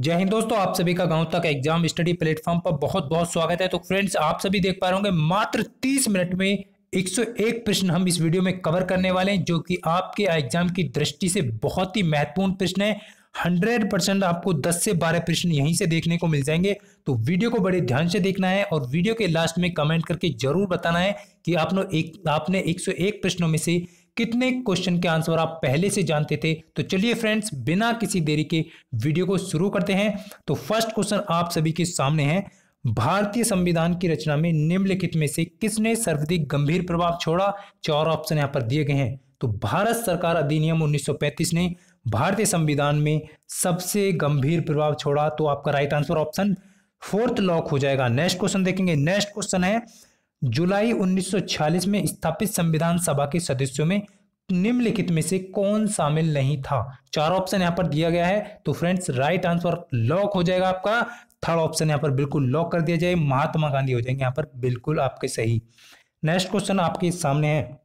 जय हिंद दोस्तों आप सभी का गांव तक एग्जाम स्टडी प्लेटफॉर्म पर बहुत बहुत स्वागत है तो फ्रेंड्स आप सभी देख पा रहे होंगे मात्र 30 मिनट में 101 प्रश्न हम इस वीडियो में कवर करने वाले हैं जो कि आपके एग्जाम की दृष्टि से बहुत ही महत्वपूर्ण प्रश्न है 100 परसेंट आपको 10 से 12 प्रश्न यहीं से देखने को मिल जाएंगे तो वीडियो को बड़े ध्यान से देखना है और वीडियो के लास्ट में कमेंट करके जरूर बताना है कि आपने एक आपने 101 प्रश्नों में से कितने क्वेश्चन के आंसर आप पहले से जानते थे तो चलिए फ्रेंड्स बिना किसी देरी के वीडियो को शुरू करते हैं तो फर्स्ट क्वेश्चन आप सभी के सामने है भारतीय संविधान की रचना में निम्नलिखित में से किसने सर्वाधिक गंभीर प्रभाव छोड़ा चार ऑप्शन यहां पर दिए गए हैं तो भारत सरकार अधिनियम 1935 ने भारतीय संविधान में सबसे गंभीर प्रभाव छोड़ा तो आपका right answer option fourth lock हो जाएगा नेक्स्ट क्वेश्चन देखेंगे नेक्स्ट क्वेश्चन है जुलाई 1946 में स्थापित संविधान सभा के सदस्यों में निम्नलिखित में से कौन शामिल नहीं था चार ऑप्शन यहां पर दिया गया है तो फ्रेंड्स राइट आंसर लॉक हो जाएगा आपका थर्ड ऑप्शन यहां पर बिल्कुल लॉक कर दिया जाए महात्मा गांधी हो जाएंगे यहां पर बिल्कुल आपके सही नेक्स्ट क्वेश्चन आपके सामने है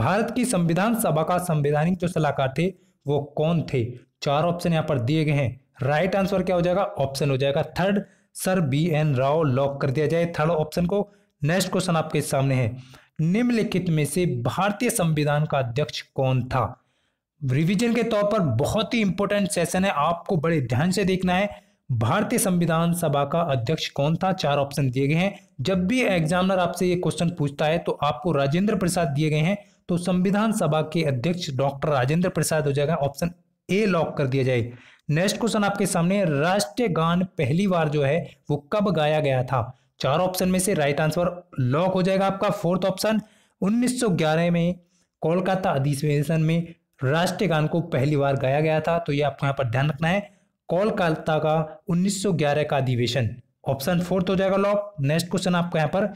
भारत की संविधान सभा का संवैधानिक जो सलाहकार थे वो कौन थे चार ऑप्शन यहां पर दिए गए हैं राइट आंसर क्या हो जाएगा ऑप्शन हो जाएगा third sir B N Rao lock कर दिया जाए थर्ड ऑप्शन को नेक्स्ट क्वेश्चन आपके सामने है निम्नलिखित में से भारतीय संविधान का अध्यक्ष कौन था रिवीजन के तौर पर बहुत ही इंपॉर्टेंट सेशन है आपको बड़े ध्यान से देखना है भारतीय संविधान सभा का अध्यक्ष कौन था चार ऑप्शन दिए गए हैं जब भी एग्जामिनर आपसे ये क्वेश्चन पूछता है तो आपको राजेंद्र प्रसाद दिए गए हैं तो संविधान सभा के अध्यक्ष डॉक्टर राजेंद्र प्रसाद हो जाएगा ऑप्शन ए लॉक कर दिया जाए नेक्स्ट क्वेश्चन आपके सामने राष्ट्रीय गान पहली बार जो है वो कब गाया गया था चार ऑप्शन में से राइट आंसर लॉक हो जाएगा आपका फोर्थ ऑप्शन 1911 में कोलकाता अधिवेशन में राष्ट्रीय गान को पहली बार गाया गया था तो ये आपको यहाँ पर ध्यान रखना है कोलकाता का 1911 का अधिवेशन ऑप्शन फोर्थ हो जाएगा लॉक नेक्स्ट क्वेश्चन आपको यहाँ पर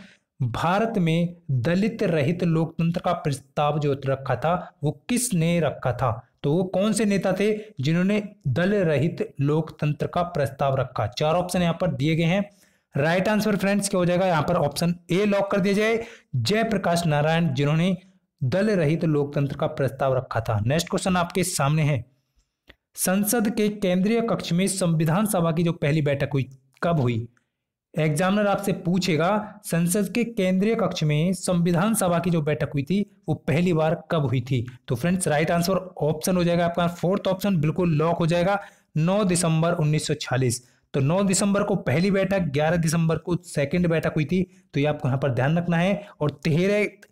भारत में दलित रहित लोकतंत्र का प्रस्ताव जो रखा था वो किसने रखा था तो वो कौन से नेता थे जिन्होंने दल रहित लोकतंत्र का प्रस्ताव रखा चार ऑप्शन यहाँ पर दिए गए हैं राइट आंसर फ्रेंड्स क्या हो जाएगा यहाँ पर ऑप्शन ए लॉक कर दिया जाए जयप्रकाश नारायण जिन्होंने दल रहित लोकतंत्र का प्रस्ताव रखा था नेक्स्ट क्वेश्चन आपके सामने है संसद के केंद्रीय कक्ष में संविधान सभा की जो पहली बैठक हुई कब हुई एग्जामिनर आपसे पूछेगा संसद के केंद्रीय कक्ष में संविधान सभा की जो बैठक हुई थी वो पहली बार कब हुई थी तो फ्रेंड्स राइट आंसर ऑप्शन हो जाएगा आपका फोर्थ ऑप्शन बिल्कुल लॉक हो जाएगा 9 दिसंबर 1946 तो 9 दिसंबर को पहली बैठक 11 दिसंबर को सेकंड बैठक हुई थी तो ये आपको यहाँ पर ध्यान रखना है और तेरह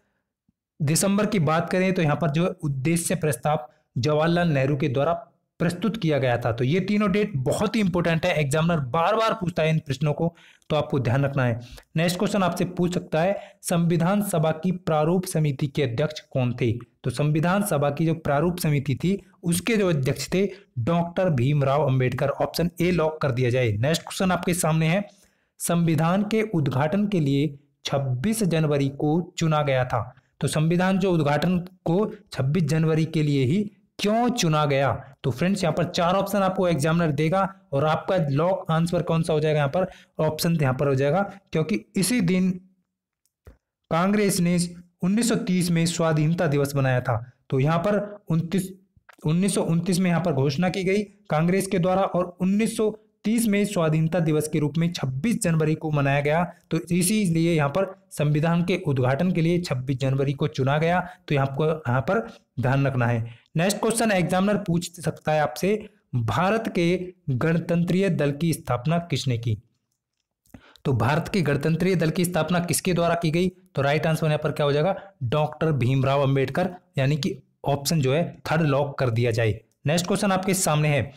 दिसंबर की बात करें तो यहाँ पर जो उद्देश्य प्रस्ताव जवाहरलाल नेहरू के द्वारा प्रस्तुत किया गया था तो ये तीनों डेट बहुत ही इंपॉर्टेंट है एग्जामिनर बार बार पूछता है इन प्रश्नों को तो आपको ध्यान रखना है नेक्स्ट क्वेश्चन आपसे पूछ सकता है संविधान सभा की प्रारूप समिति के अध्यक्ष कौन थे तो संविधान सभा की जो प्रारूप समिति थी उसके जो अध्यक्ष थे doctor Bhimrao Ambedkar option A lock कर दिया जाए नेक्स्ट क्वेश्चन आपके सामने है संविधान के उद्घाटन के लिए छब्बीस जनवरी को चुना गया था तो संविधान जो उद्घाटन को 26 जनवरी के लिए ही क्यों चुना गया तो फ्रेंड्स यहाँ पर चार ऑप्शन आपको एग्जामिनर देगा और आपका लॉक आंसर कौन सा हो जाएगा यहाँ पर ऑप्शन यहाँ पर हो जाएगा क्योंकि इसी दिन कांग्रेस ने 1930 में स्वाधीनता दिवस बनाया था तो यहाँ पर उनतीस उन्नीस में यहाँ पर घोषणा की गई कांग्रेस के द्वारा और तीस मई स्वाधीनता दिवस के रूप में छब्बीस जनवरी को मनाया गया तो इसीलिए यहाँ पर संविधान के उद्घाटन के लिए छब्बीस जनवरी को चुना गया तो यहाँ को यहाँ पर ध्यान रखना है नेक्स्ट क्वेश्चन एग्जामिनर पूछ सकता है आपसे भारत के गणतंत्रीय दल की स्थापना किसने की तो भारत के गणतंत्रीय दल की स्थापना किसके द्वारा की गई तो राइट आंसर यहाँ पर क्या हो जाएगा डॉक्टर भीमराव अंबेडकर यानी कि ऑप्शन जो है थर्ड लॉक कर दिया जाए नेक्स्ट क्वेश्चन आपके सामने है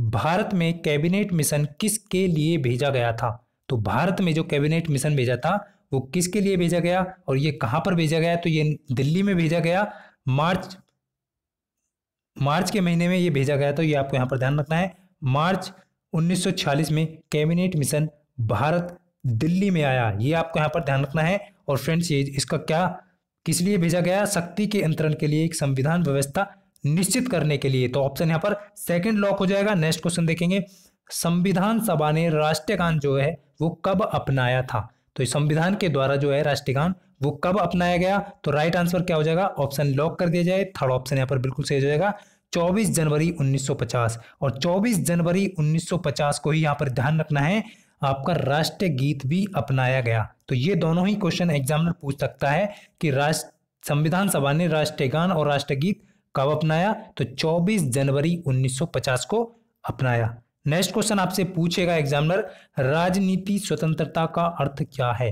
भारत में कैबिनेट मिशन किसके लिए भेजा गया था तो भारत में जो कैबिनेट मिशन भेजा था वो किसके लिए भेजा गया और ये कहां पर भेजा गया तो ये दिल्ली में भेजा गया मार्च मार्च के महीने में ये भेजा गया तो ये आपको यहाँ पर ध्यान रखना है मार्च 1946 में कैबिनेट मिशन भारत दिल्ली में आया ये आपको यहाँ पर ध्यान रखना है और फ्रेंड्स ये इसका क्या किस लिए भेजा गया शक्ति के अंतरण के लिए एक संविधान व्यवस्था निश्चित करने के लिए तो ऑप्शन यहां पर सेकंड लॉक हो जाएगा नेक्स्ट क्वेश्चन देखेंगे संविधान सभा ने राष्ट्रीय गान जो है वो कब अपनाया था तो संविधान के द्वारा जो है राष्ट्रीय गान वो कब अपनाया गया तो राइट आंसर क्या हो जाएगा ऑप्शन लॉक कर दिया जाए थर्ड ऑप्शन यहां पर बिल्कुल सही हो जाएगा 24 जनवरी 1950 और 24 जनवरी 1950 को ही यहां पर ध्यान रखना है आपका राष्ट्रीय गीत भी अपनाया गया तो ये दोनों ही क्वेश्चन एग्जामिनर पूछ सकता है कि राष्ट्र संविधान सभा ने राष्ट्रीय गान और राष्ट्रगीत कब अपनाया तो 24 जनवरी 1950 को अपनाया नेक्स्ट क्वेश्चन आपसे पूछेगा एग्जामिनर राजनीति स्वतंत्रता का अर्थ क्या है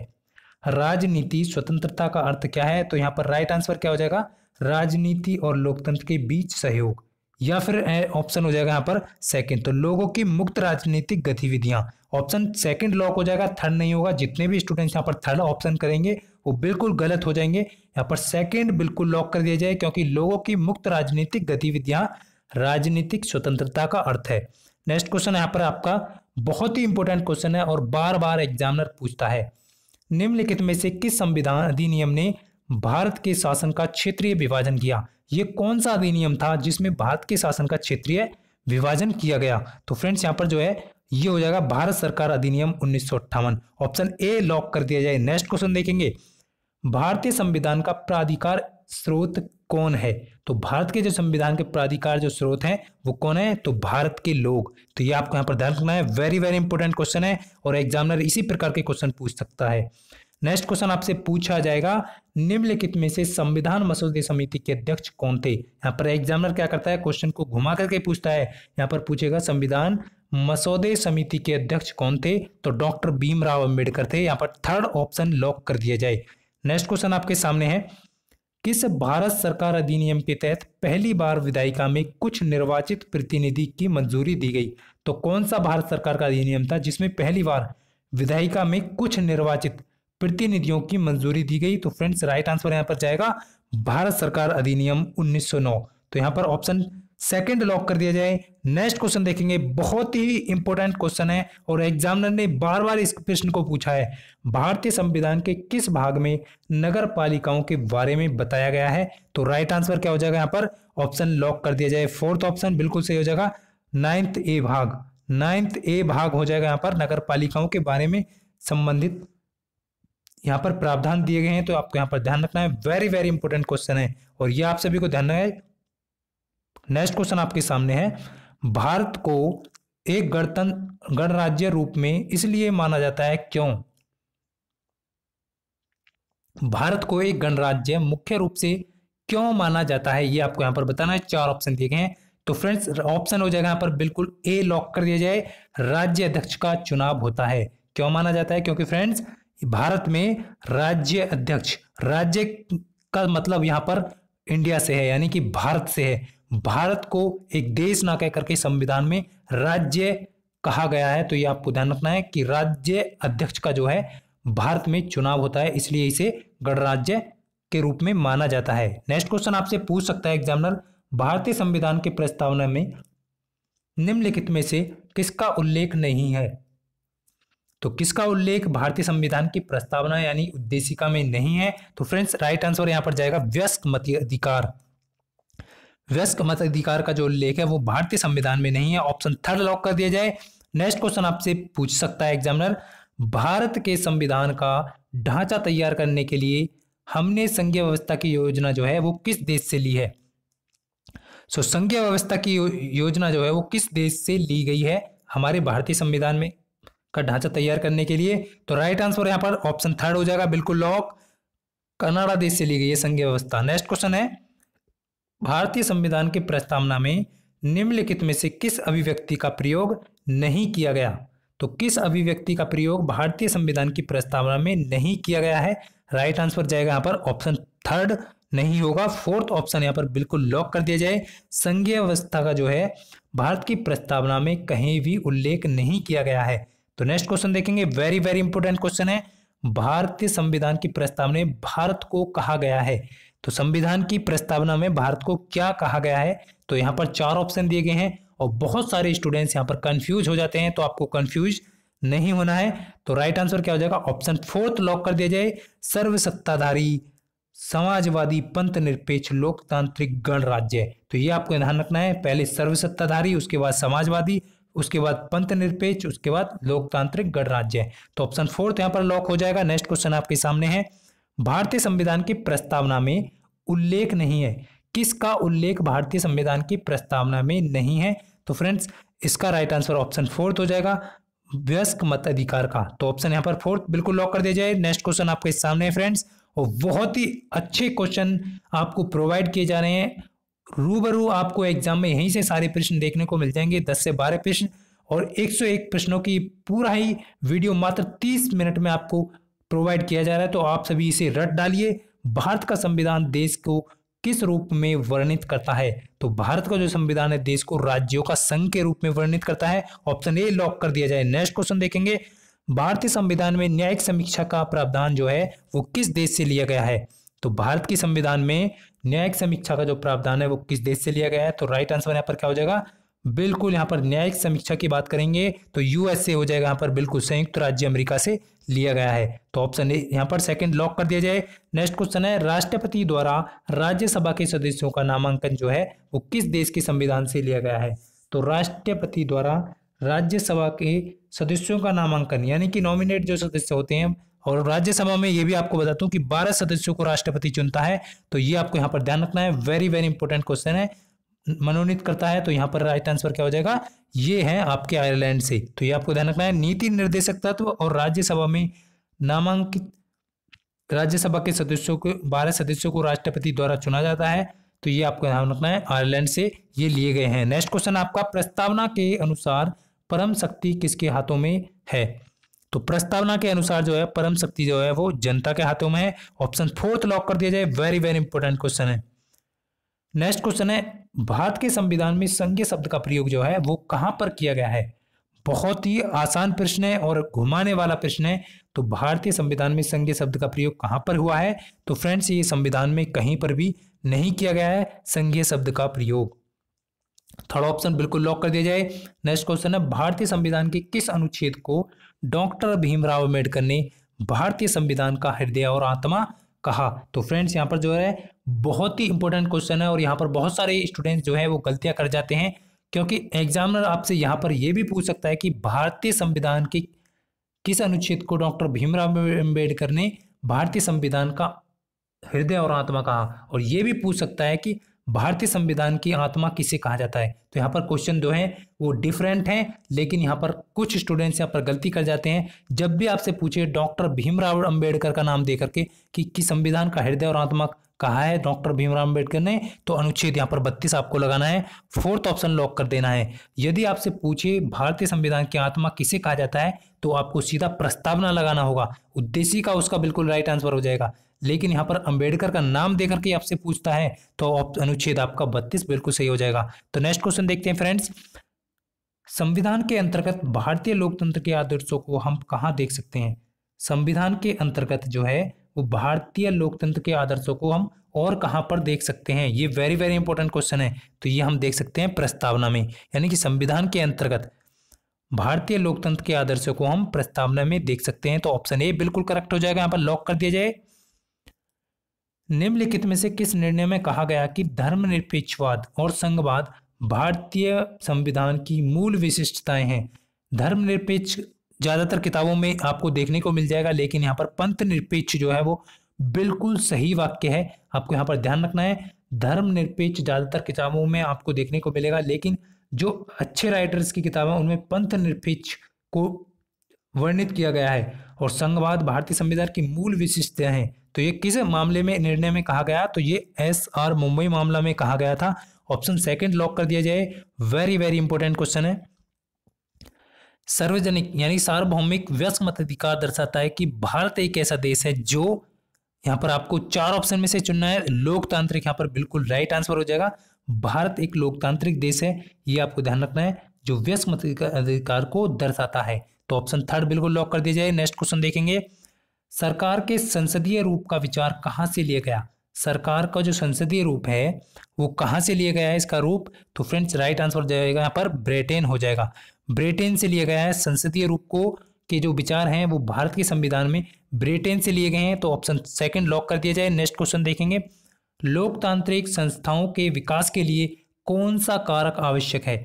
राजनीति स्वतंत्रता का अर्थ क्या है तो यहाँ पर राइट आंसर क्या हो जाएगा राजनीति और लोकतंत्र के बीच सहयोग या फिर ऑप्शन हो जाएगा यहाँ पर सेकंड तो लोगों की मुक्त राजनीतिक गतिविधियां ऑप्शन सेकंड लॉक हो जाएगा थर्ड नहीं होगा जितने भी स्टूडेंट्स यहाँ पर थर्ड ऑप्शन करेंगे वो बिल्कुल गलत हो जाएंगे यहाँ पर सेकंड बिल्कुल लॉक कर दिया जाए क्योंकि लोगों की मुक्त राजनीतिक गतिविधियां राजनीतिक स्वतंत्रता का अर्थ है नेक्स्ट क्वेश्चन यहाँ पर आपका बहुत ही इंपॉर्टेंट क्वेश्चन है और बार बार एग्जामिनर पूछता है निम्नलिखित में से किस संविधान अधिनियम ने भारत के शासन का क्षेत्रीय विभाजन किया ये कौन सा अधिनियम था जिसमें भारत के शासन का क्षेत्रीय विभाजन किया गया तो फ्रेंड्स यहाँ पर जो है ये हो जाएगा भारत सरकार अधिनियम उन्नीस ऑप्शन ए लॉक कर दिया जाए नेक्स्ट क्वेश्चन देखेंगे भारतीय संविधान का प्राधिकार स्रोत कौन है तो भारत के जो संविधान के प्राधिकार जो स्रोत हैं वो कौन है तो भारत के लोग तो ये आपको यहाँ पर ध्यान रखना है वेरी वेरी इंपॉर्टेंट क्वेश्चन है और एग्जामिनर इसी प्रकार के क्वेश्चन पूछ सकता है नेक्स्ट क्वेश्चन आपसे पूछा जाएगा निम्नलिखित में से संविधान मसौदे समिति के अध्यक्ष कौन थे यहाँ पर एग्जामिनर क्या करता है क्वेश्चन को घुमा करके पूछता है यहाँ पर पूछेगा संविधान मसौदे समिति के अध्यक्ष कौन थे तो डॉक्टर भीमराव अंबेडकर थे यहाँ पर थर्ड ऑप्शन लॉक कर दिया जाए नेक्स्ट क्वेश्चन आपके सामने है किस भारत सरकार अधिनियम के तहत पहली बार विधायिका में कुछ निर्वाचित प्रतिनिधि की मंजूरी दी गई तो कौन सा भारत सरकार का अधिनियम था जिसमें पहली बार विधायिका में कुछ निर्वाचित प्रतिनिधियों की मंजूरी दी गई तो फ्रेंड्स राइट आंसर यहां पर जाएगा भारत सरकार अधिनियम 1909 तो यहां पर ऑप्शन सेकंड लॉक कर दिया जाए नेक्स्ट क्वेश्चन देखेंगे बहुत ही इंपॉर्टेंट क्वेश्चन है और एग्जामिनर ने बार बार इस प्रश्न को पूछा है भारतीय संविधान के किस भाग में नगर पालिकाओं के बारे में बताया गया है तो राइट आंसर क्या हो जाएगा यहाँ पर ऑप्शन लॉक कर दिया जाए फोर्थ ऑप्शन बिल्कुल सही हो जाएगा नाइन्थ ए भाग नाइन्थ ए भाग हो जाएगा यहाँ पर नगर पालिकाओं के बारे में संबंधित यहाँ पर प्रावधान दिए गए हैं तो आपको यहाँ पर ध्यान रखना है वेरी वेरी इंपॉर्टेंट क्वेश्चन है और ये आप सभी को ध्यान रखना है नेक्स्ट क्वेश्चन आपके सामने है भारत को एक गणतंत्र गणराज्य रूप में इसलिए माना जाता है क्यों भारत को एक गणराज्य मुख्य रूप से क्यों माना जाता है ये आपको यहां पर बताना है चार ऑप्शन दिए गए हैं तो फ्रेंड्स ऑप्शन हो जाएगा यहां पर बिल्कुल ए लॉक कर दिया जाए राज्य अध्यक्ष का चुनाव होता है क्यों माना जाता है क्योंकि फ्रेंड्स भारत में राज्य अध्यक्ष राज्य का मतलब यहां पर इंडिया से है यानी कि भारत से है भारत को एक देश ना कह करके संविधान में राज्य कहा गया है तो ये आपको ध्यान रखना है कि राज्य अध्यक्ष का जो है भारत में चुनाव होता है इसलिए इसे गणराज्य के रूप में माना जाता है नेक्स्ट क्वेश्चन आपसे पूछ सकता है एग्जामिनर भारतीय संविधान के प्रस्तावना में निम्नलिखित में से किसका उल्लेख नहीं है तो किसका उल्लेख भारतीय संविधान की प्रस्तावना यानी उद्देशिका में नहीं है तो फ्रेंड्स राइट आंसर यहां पर जाएगा व्यस्क मत अधिकार मत मताधिकार का जो उल्लेख है वो भारतीय संविधान में नहीं है ऑप्शन थर्ड लॉक कर दिया जाए नेक्स्ट क्वेश्चन आपसे पूछ सकता है एग्जामिनर भारत के संविधान का ढांचा तैयार करने के लिए हमने संघीय व्यवस्था की योजना जो है वो किस देश से ली है सो so, संघीय व्यवस्था की योजना जो है वो किस देश से ली गई है हमारे भारतीय संविधान में का ढांचा तैयार करने के लिए तो राइट आंसर यहाँ पर ऑप्शन थर्ड हो जाएगा बिल्कुल लॉक कनाडा देश से ली गई है संघीय व्यवस्था नेक्स्ट क्वेश्चन है भारतीय संविधान की प्रस्तावना में निम्नलिखित में से किस अभिव्यक्ति का प्रयोग नहीं किया गया तो किस अभिव्यक्ति का प्रयोग भारतीय संविधान की प्रस्तावना में नहीं किया गया है राइट आंसर जाएगा यहाँ पर ऑप्शन थर्ड नहीं होगा फोर्थ ऑप्शन यहाँ पर बिल्कुल लॉक कर दिया जाए संघीय अवस्था का जो है भारत की प्रस्तावना में कहीं भी उल्लेख नहीं किया गया है तो नेक्स्ट क्वेश्चन देखेंगे वेरी वेरी इंपॉर्टेंट क्वेश्चन है भारतीय संविधान की प्रस्तावना में भारत को कहा गया है तो संविधान की प्रस्तावना में भारत को क्या कहा गया है तो यहाँ पर चार ऑप्शन दिए गए हैं और बहुत सारे स्टूडेंट्स यहाँ पर कंफ्यूज हो जाते हैं तो आपको कंफ्यूज नहीं होना है तो राइट आंसर क्या हो जाएगा ऑप्शन फोर्थ लॉक कर दिया जाए सर्वसत्ताधारी समाजवादी पंथ निरपेक्ष लोकतांत्रिक गणराज्य तो ये आपको ध्यान रखना है पहले सर्वसत्ताधारी उसके बाद समाजवादी उसके बाद पंथ निरपेक्ष उसके बाद लोकतांत्रिक गणराज्य तो ऑप्शन फोर्थ यहाँ पर लॉक हो जाएगा नेक्स्ट क्वेश्चन आपके सामने है भारतीय संविधान की प्रस्तावना में उल्लेख नहीं है किसका उल्लेख भारतीय संविधान की प्रस्तावना में नहीं है तो फ्रेंड्स इसका राइट आंसर ऑप्शन फोर्थ हो जाएगा व्यस्क मत अधिकार का तो ऑप्शन यहां पर फोर्थ बिल्कुल लॉक कर दिया जाए नेक्स्ट क्वेश्चन आपके सामने है फ्रेंड्स और बहुत ही अच्छे क्वेश्चन आपको प्रोवाइड किए जा रहे हैं रूबरू आपको एग्जाम में यहीं से सारे प्रश्न देखने को मिल जाएंगे दस से बारह प्रश्न और 101 प्रश्नों की पूरा ही वीडियो मात्र 30 मिनट में आपको प्रोवाइड किया जा रहा है तो आप सभी इसे रट डालिए भारत का संविधान देश को किस रूप में वर्णित करता है तो भारत का जो संविधान है देश को राज्यों का संघ के रूप में वर्णित करता है ऑप्शन ए लॉक कर दिया जाए नेक्स्ट क्वेश्चन देखेंगे भारतीय संविधान में न्यायिक समीक्षा का प्रावधान जो है वो किस देश से लिया गया है तो भारत के संविधान में न्यायिक समीक्षा का जो प्रावधान है वो किस देश से लिया गया है तो राइट आंसर यहाँ पर क्या हो जाएगा बिल्कुल यहाँ पर न्यायिक समीक्षा की बात करेंगे तो यूएसए हो जाएगा यहाँ पर बिल्कुल संयुक्त राज्य अमेरिका से लिया गया है तो ऑप्शन यहाँ पर सेकंड लॉक कर दिया जाए नेक्स्ट क्वेश्चन है राष्ट्रपति द्वारा राज्यसभा के सदस्यों का नामांकन जो है वो किस देश के संविधान से लिया गया है तो राष्ट्रपति द्वारा राज्यसभा के सदस्यों का नामांकन यानी कि नॉमिनेट जो सदस्य होते हैं और राज्यसभा में ये भी आपको बताता हूँ कि 12 सदस्यों को राष्ट्रपति चुनता है तो ये आपको यहाँ पर ध्यान रखना है वेरी वेरी इंपॉर्टेंट क्वेश्चन है मनोनीत करता है तो यहाँ पर राइट आंसर क्या हो जाएगा ये है आपके आयरलैंड से तो ये आपको ध्यान रखना है नीति निर्देशक तत्व और राज्यसभा में नामांकित राज्यसभा के सदस्यों को बारह सदस्यों को राष्ट्रपति द्वारा चुना जाता है तो ये आपको ध्यान रखना है आयरलैंड से ये लिए गए हैं नेक्स्ट क्वेश्चन आपका प्रस्तावना के अनुसार परम शक्ति किसके हाथों में है तो प्रस्तावना के अनुसार जो है परम शक्ति जो है वो जनता के हाथों में है ऑप्शन फोर्थ लॉक कर दिया जाए वेरी वेरी इंपॉर्टेंट क्वेश्चन है नेक्स्ट क्वेश्चन है भारत के संविधान में संघीय शब्द का प्रयोग जो है वो कहां पर किया गया है बहुत ही आसान प्रश्न है और घुमाने वाला प्रश्न है तो भारतीय संविधान में संघीय शब्द का प्रयोग कहां पर हुआ है तो फ्रेंड्स ये संविधान में कहीं पर भी नहीं किया गया है संघीय शब्द का प्रयोग थर्ड ऑप्शन बिल्कुल लॉक कर दिया जाए नेक्स्ट क्वेश्चन है भारतीय संविधान के किस अनुच्छेद को डॉक्टर भीमराव अम्बेडकर ने भारतीय संविधान का हृदय और आत्मा कहा तो फ्रेंड्स यहाँ पर जो है बहुत ही इंपॉर्टेंट क्वेश्चन है और यहाँ पर बहुत सारे स्टूडेंट्स जो है वो गलतियाँ कर जाते हैं क्योंकि एग्जामिनर आपसे यहाँ पर यह भी पूछ सकता है कि भारतीय संविधान के किस अनुच्छेद को डॉक्टर भीमराव अम्बेडकर ने भारतीय संविधान का हृदय और आत्मा कहा और ये भी पूछ सकता है कि भारतीय संविधान की आत्मा किसे कहा जाता है तो यहाँ पर क्वेश्चन जो है वो डिफरेंट हैं लेकिन यहाँ पर कुछ स्टूडेंट्स यहाँ पर गलती कर जाते हैं जब भी आपसे पूछे डॉक्टर भीमराव अंबेडकर का नाम दे करके कि, किस संविधान का हृदय और आत्मा कहा है डॉक्टर भीमराव अंबेडकर ने तो अनुच्छेद यहाँ पर बत्तीस आपको लगाना है फोर्थ ऑप्शन लॉक कर देना है यदि आपसे पूछे भारतीय संविधान की आत्मा किसे कहा जाता है तो आपको सीधा प्रस्तावना लगाना होगा उद्देश्य का उसका बिल्कुल राइट आंसर हो जाएगा लेकिन यहाँ पर अंबेडकर का नाम देकर के आपसे पूछता है तो अनुच्छेद आपका बत्तीस बिल्कुल सही हो जाएगा तो नेक्स्ट क्वेश्चन देखते हैं फ्रेंड्स संविधान के अंतर्गत भारतीय लोकतंत्र के आदर्शों को हम कहाँ देख सकते हैं संविधान के अंतर्गत जो है वो भारतीय लोकतंत्र के आदर्शों को हम और कहाँ पर देख सकते हैं ये वेरी वेरी इंपॉर्टेंट क्वेश्चन है तो ये हम देख सकते हैं प्रस्तावना में यानी कि संविधान के अंतर्गत भारतीय लोकतंत्र के आदर्शों को हम प्रस्तावना में देख सकते हैं तो ऑप्शन ए बिल्कुल करेक्ट हो जाएगा यहाँ पर लॉक कर दिया जाए निम्नलिखित में से किस निर्णय में कहा गया कि धर्मनिरपेक्षवाद और संघवाद भारतीय संविधान की मूल विशिष्टताएं हैं धर्मनिरपेक्ष ज़्यादातर किताबों में आपको देखने को मिल जाएगा लेकिन यहाँ पर पंथ निरपेक्ष जो है वो बिल्कुल सही वाक्य है आपको यहाँ पर ध्यान रखना है धर्मनिरपेक्ष ज़्यादातर किताबों में आपको देखने को मिलेगा लेकिन जो अच्छे राइटर्स की किताबें उनमें पंथ निरपेक्ष को वर्णित किया गया है और संघवाद भारतीय संविधान की मूल विशिष्टता है तो ये किस मामले में निर्णय में कहा गया तो ये एस आर मुंबई मामला में कहा गया था ऑप्शन सेकंड लॉक कर दिया जाए वेरी वेरी इंपॉर्टेंट क्वेश्चन है सार्वजनिक यानी सार्वभौमिक व्यस्त मताधिकार दर्शाता है कि भारत एक ऐसा देश है जो यहां पर आपको चार ऑप्शन में से चुनना है लोकतांत्रिक यहां पर बिल्कुल राइट आंसर हो जाएगा भारत एक लोकतांत्रिक देश है ये आपको ध्यान रखना है जो व्यस्त मताधिकार को दर्शाता है तो ऑप्शन थर्ड बिल्कुल लॉक कर दिया जाए नेक्स्ट क्वेश्चन देखेंगे सरकार के संसदीय रूप का विचार कहाँ से लिया गया सरकार का जो संसदीय रूप है वो कहाँ से लिया गया है इसका रूप तो फ्रेंड्स राइट आंसर जाएगा यहाँ पर ब्रिटेन हो जाएगा ब्रिटेन से लिया गया है संसदीय रूप को के जो विचार हैं वो भारत के संविधान में ब्रिटेन से लिए गए हैं तो ऑप्शन सेकंड लॉक कर दिया जाए नेक्स्ट क्वेश्चन देखेंगे लोकतांत्रिक संस्थाओं के विकास के लिए कौन सा कारक आवश्यक है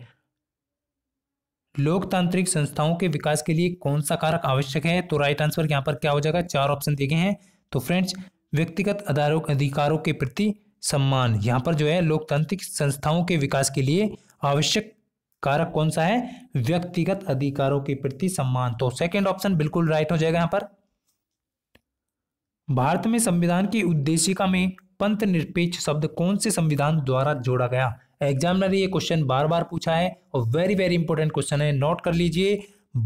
लोकतांत्रिक संस्थाओं के विकास के लिए कौन सा कारक आवश्यक है तो राइट आंसर यहाँ पर क्या हो जाएगा चार ऑप्शन दिए गए हैं तो फ्रेंड्स व्यक्तिगत अधिकारों के प्रति सम्मान यहाँ पर जो है लोकतांत्रिक संस्थाओं के विकास के लिए आवश्यक कारक कौन सा है व्यक्तिगत अधिकारों के प्रति सम्मान तो सेकेंड ऑप्शन बिल्कुल राइट हो जाएगा यहाँ पर भारत में संविधान की उद्देशिका में पंथ निरपेक्ष शब्द कौन से संविधान द्वारा जोड़ा गया एग्जाम ये क्वेश्चन बार बार पूछा है और वेरी वेरी इंपॉर्टेंट क्वेश्चन है नोट कर लीजिए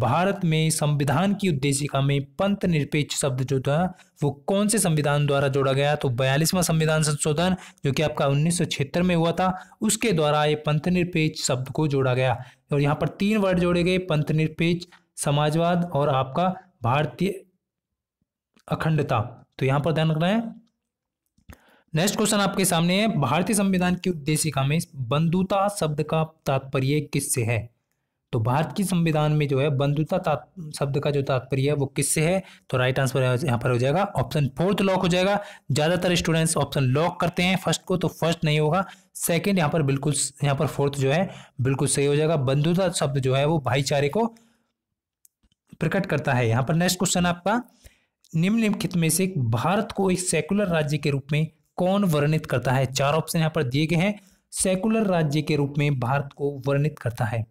भारत में संविधान की उद्देशिका में पंथ निरपेक्ष शब्द जो था वो कौन से संविधान द्वारा जोड़ा गया तो बयालीसवां संविधान संशोधन जो कि आपका उन्नीस में हुआ था उसके द्वारा ये पंथ निरपेक्ष शब्द को जोड़ा गया और यहाँ पर तीन वर्ड जोड़े गए पंथ निरपेक्ष समाजवाद और आपका भारतीय अखंडता तो यहाँ पर ध्यान रखना है नेक्स्ट क्वेश्चन आपके सामने है भारतीय संविधान की उद्देशिका में बंधुता शब्द का तात्पर्य किससे है तो भारत की संविधान में जो है बंधुता शब्द का जो तात्पर्य है वो किससे है तो राइट आंसर यहाँ पर हो जाएगा ऑप्शन फोर्थ लॉक हो जाएगा ज़्यादातर स्टूडेंट्स ऑप्शन लॉक करते हैं फर्स्ट को तो फर्स्ट नहीं होगा सेकेंड यहाँ पर बिल्कुल यहाँ पर फोर्थ जो है बिल्कुल सही हो जाएगा बंधुता शब्द जो है वो भाईचारे को प्रकट करता है यहाँ पर नेक्स्ट क्वेश्चन आपका निम्नलिखित में से भारत को एक सेकुलर राज्य के रूप में कौन वर्णित करता है चार ऑप्शन यहाँ पर दिए गए हैं सेकुलर राज्य के रूप में भारत को वर्णित करता है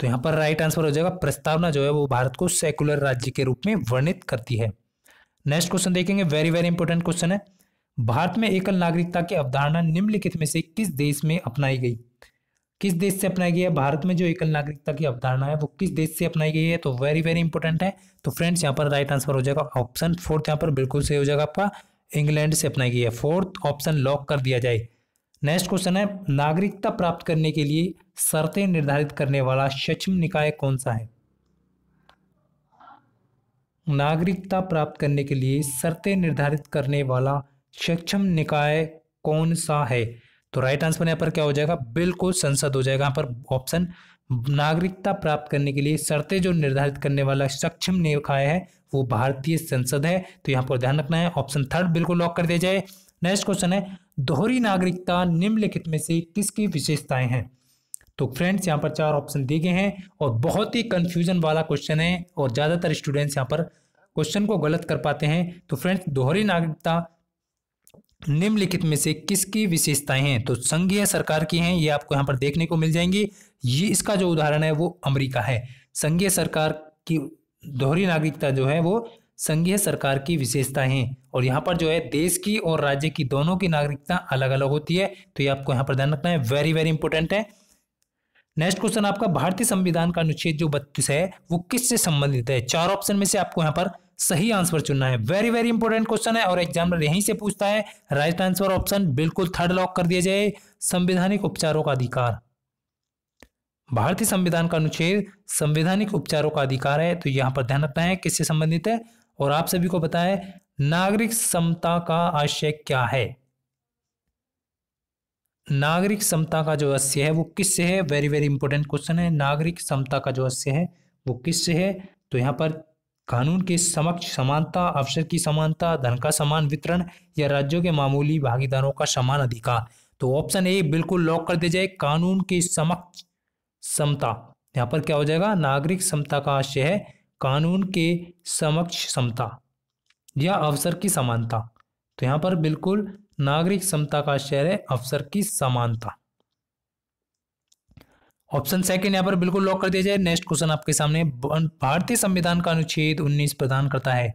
तो यहाँ पर राइट आंसर हो जाएगा प्रस्तावना जो है वो भारत को सेकुलर राज्य के रूप में वर्णित करती है नेक्स्ट क्वेश्चन देखेंगे वेरी वेरी इंपॉर्टेंट क्वेश्चन है भारत में एकल नागरिकता की अवधारणा निम्नलिखित में से किस देश में अपनाई गई किस देश से अपनाई गई है भारत में जो एकल नागरिकता की अवधारणा है वो किस देश से अपनाई गई है तो वेरी वेरी इंपॉर्टेंट है तो फ्रेंड्स यहाँ पर राइट आंसर हो जाएगा ऑप्शन फोर्थ यहाँ पर बिल्कुल सही हो जाएगा आपका इंग्लैंड से अपनाई गई है फोर्थ ऑप्शन लॉक कर दिया जाए नेक्स्ट क्वेश्चन है नागरिकता प्राप्त करने के लिए शर्तें निर्धारित करने वाला सक्षम निकाय कौन सा है नागरिकता प्राप्त करने के लिए शर्तें निर्धारित करने वाला सक्षम निकाय कौन सा है तो राइट आंसर यहाँ पर क्या हो जाएगा बिल्कुल संसद हो जाएगा यहाँ पर ऑप्शन नागरिकता प्राप्त करने के लिए शर्तें जो निर्धारित करने वाला सक्षम निकाय है वो भारतीय संसद है तो यहाँ पर ध्यान रखना है ऑप्शन थर्ड बिल्कुल लॉक कर दिया जाए नेक्स्ट क्वेश्चन है दोहरी नागरिकता निम्नलिखित में से किसकी विशेषताएं हैं तो फ्रेंड्स यहाँ पर चार ऑप्शन दिए गए हैं और बहुत ही कंफ्यूजन वाला क्वेश्चन है और ज़्यादातर स्टूडेंट्स यहाँ पर क्वेश्चन को गलत कर पाते हैं तो फ्रेंड्स दोहरी नागरिकता निम्नलिखित में से किसकी विशेषताएं हैं तो संघीय सरकार की हैं ये आपको यहाँ पर देखने को मिल जाएंगी ये इसका जो उदाहरण है वो अमेरिका है संघीय सरकार की दोहरी नागरिकता जो है वो संघीय सरकार की विशेषता है और यहाँ पर जो है देश की और राज्य की दोनों की नागरिकता अलग अलग होती है तो ये आपको यहाँ पर ध्यान रखना है वेरी वेरी इंपॉर्टेंट है नेक्स्ट क्वेश्चन आपका भारतीय संविधान का अनुच्छेद जो बत्तीस है वो किससे संबंधित है चार ऑप्शन में से आपको यहाँ पर सही आंसर चुनना है वेरी वेरी इंपॉर्टेंट क्वेश्चन है और एग्जाम यहीं से पूछता है राइट आंसर ऑप्शन बिल्कुल थर्ड लॉक कर दिया जाए संविधानिक उपचारों का अधिकार भारतीय संविधान का अनुच्छेद संवैधानिक उपचारों का अधिकार है तो यहाँ पर ध्यान रखना है किससे संबंधित है और आप सभी को पता है नागरिक समता का आशय क्या है नागरिक समता का जो अस्य है वो किससे है वेरी वेरी इंपॉर्टेंट क्वेश्चन है नागरिक समता का जो अस्य है वो किससे है तो यहाँ पर कानून के समक्ष समानता अवसर की समानता धन का समान वितरण या राज्यों के मामूली भागीदारों का समान अधिकार तो ऑप्शन ए बिल्कुल लॉक कर दिया जाए कानून के समक्ष समता यहाँ पर क्या हो जाएगा नागरिक समता का आशय है कानून के समक्ष समता या अवसर की समानता तो यहाँ पर बिल्कुल नागरिक समता का आशय है अवसर की समानता ऑप्शन सेकंड यहाँ पर बिल्कुल लॉक कर दिया जाए नेक्स्ट क्वेश्चन आपके सामने भारतीय संविधान का अनुच्छेद 19 प्रदान करता है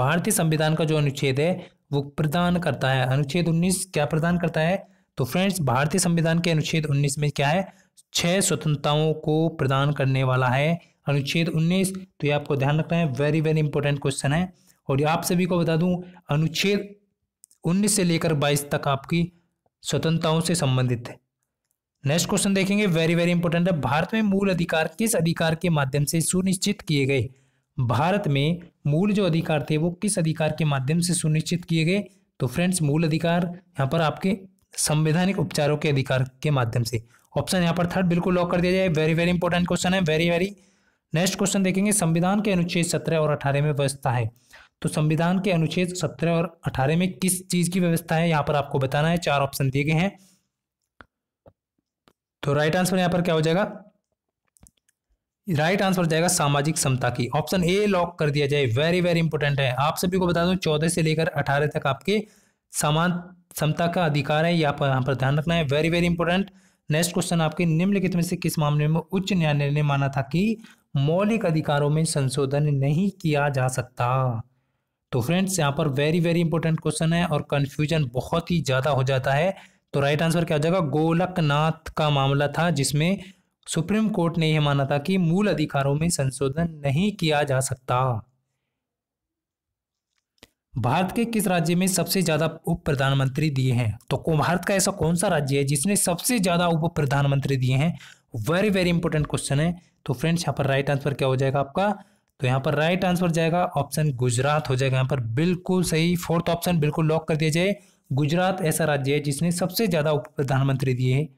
भारतीय संविधान का जो अनुच्छेद है वो प्रदान करता है अनुच्छेद 19 क्या प्रदान करता है तो फ्रेंड्स भारतीय संविधान के अनुच्छेद 19 में क्या है छह स्वतंत्रताओं को प्रदान करने वाला है अनुच्छेद 19 तो ये आपको ध्यान रखना है वेरी वेरी इंपॉर्टेंट क्वेश्चन है और आप सभी को बता दूं अनुच्छेद 19 से लेकर 22 तक आपकी स्वतंत्रताओं से संबंधित है नेक्स्ट क्वेश्चन देखेंगे वेरी वेरी इंपॉर्टेंट है भारत में मूल अधिकार किस अधिकार के माध्यम से सुनिश्चित किए गए भारत में मूल जो अधिकार थे वो किस अधिकार के माध्यम से सुनिश्चित किए गए तो फ्रेंड्स मूल अधिकार यहाँ पर आपके संवैधानिक उपचारों के अधिकार के माध्यम से ऑप्शन यहाँ पर थर्ड बिल्कुल लॉक कर दिया जाए वेरी वेरी इंपॉर्टेंट क्वेश्चन है वेरी वेरी नेक्स्ट क्वेश्चन देखेंगे संविधान के अनुच्छेद सत्रह और अठारह में व्यवस्था है तो संविधान के अनुच्छेद सत्रह और अठारह में किस चीज की व्यवस्था है यहाँ पर आपको बताना है चार ऑप्शन दिए गए हैं तो राइट आंसर यहाँ पर क्या हो जाएगा राइट आंसर जाएगा सामाजिक समता की ऑप्शन ए लॉक कर दिया जाए वेरी वेरी इंपॉर्टेंट है आप सभी को बता दूं चौदह से लेकर अठारह तक आपके समान समता का अधिकार है यहाँ पर यहाँ पर ध्यान रखना है very very important next question आपके निम्नलिखित में से किस मामले में उच्च न्यायालय ने माना था कि मौलिक अधिकारों में संशोधन नहीं किया जा सकता तो फ्रेंड्स यहाँ पर वेरी वेरी इंपॉर्टेंट क्वेश्चन है और कन्फ्यूजन बहुत ही ज़्यादा हो जाता है तो राइट आंसर क्या हो जाएगा गोलकनाथ का मामला था जिसमें सुप्रीम कोर्ट ने यह माना था कि मूल अधिकारों में संशोधन नहीं किया जा सकता भारत के किस राज्य में सबसे ज्यादा उप प्रधानमंत्री दिए हैं तो भारत का ऐसा कौन सा राज्य है जिसने सबसे ज्यादा उप प्रधानमंत्री दिए हैं वेरी वेरी इंपॉर्टेंट क्वेश्चन है तो फ्रेंड्स यहाँ पर राइट आंसर क्या हो जाएगा आपका तो यहाँ पर राइट आंसर जाएगा ऑप्शन गुजरात हो जाएगा यहाँ पर बिल्कुल सही फोर्थ ऑप्शन बिल्कुल लॉक कर दिया जाए गुजरात ऐसा राज्य है जिसने सबसे ज्यादा उप प्रधानमंत्री दिए हैं